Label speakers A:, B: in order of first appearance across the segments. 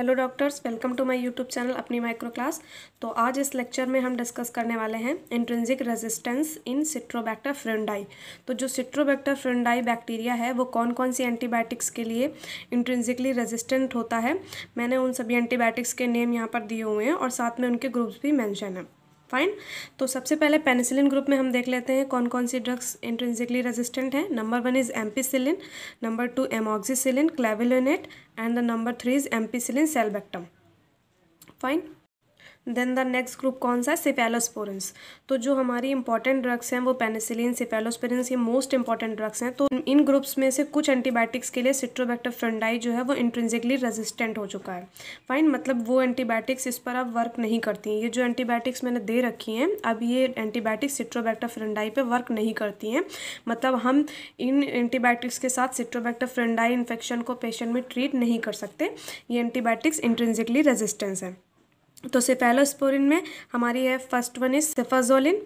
A: hello doctors welcome to my YouTube channel अपनी micro class तो आज इस लेक्चर में हम डिस्कस करने वाले हैं इंट्रेंसिक रेजिस्टेंस इन सिट्रोबैक्टर फ्रेंडाई तो जो सिट्रोबैक्टर फ्रेंडाई बैक्टीरिया है वो कौन कौन सी एंटीबायोटिक्स के लिए इंट्रेंसिकली रेजिस्टेंट होता है मैंने उन सभी एंटीबायोटिक्स के नेम यहाँ पर दिए हुए हैं और साथ में उनके ग्रुप्स भी मैंशन हैं फाइन तो सबसे पहले पेनिसिलिन ग्रुप में हम देख लेते हैं कौन कौन सी ड्रग्स इंट्रेंसिकली रेजिस्टेंट हैं number one is ampicillin number two amoxicillin clavulanate and the number three is ampicillin sulbactam fine then the next group कौन सा है सिपेलोस्पोरेंस तो जो हमारी इंपॉर्टेंट ड्रग्स हैं वो पेनिसिलिन सिपेलोस्पोरेंस ये मोस्ट इंपॉर्टेंट ड्रग्स हैं तो इन ग्रुप्स में से कुछ एंटीबायोटिक्स के लिए सिट्रोबैक्टर फ्रंडाई जो है वो इंट्रेंसिकली रेजिस्टेंट हो चुका है फाइन मतलब वो एंटीबायोटिक्स इस पर अब वर्क नहीं करती हैं ये जो एंटीबायोटिक्स मैंने दे रखी हैं अब ये एंटीबायोटिक्स सिट्रोबैक्टर फ्रंडाई पर वर्क नहीं करती हैं मतलब हम इन एंटीबायोटिक्स के साथ सिट्रोबैक्टर फ्रंडाई इन्फेक्शन को पेशेंट में ट्रीट नहीं कर सकते ये एंटीबायोटिक्स इंट्रेंसिकली रेजिस्टेंस है तो सिफेलोस्पोरिन में हमारी है फर्स्ट वन इज सिफाजोलिन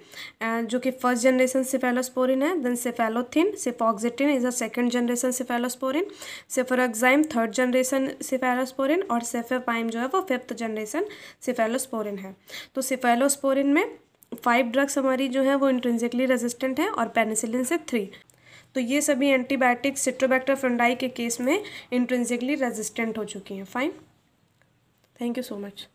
A: जो कि फर्स्ट जनरेशन सिफेलोस्पोरिन है then cephalothin cefoxitin is a second generation cephalosporin cefuroxime third generation cephalosporin और सेफेपाइम जो है वो फिफ्थ जनरेशन सिफेलोस्पोरिन है तो सिफेलोस्पोरिन में फाइव ड्रग्स हमारी जो है वो इंट्रेंसिकली रेजिस्टेंट है और पेनिसिलिन से थ्री तो ये सभी एंटीबायोटिक सिट्रोबैक्टर फंडाई के केस में इंट्रेंसिकली रेजिस्टेंट हो चुकी हैं fine thank you so much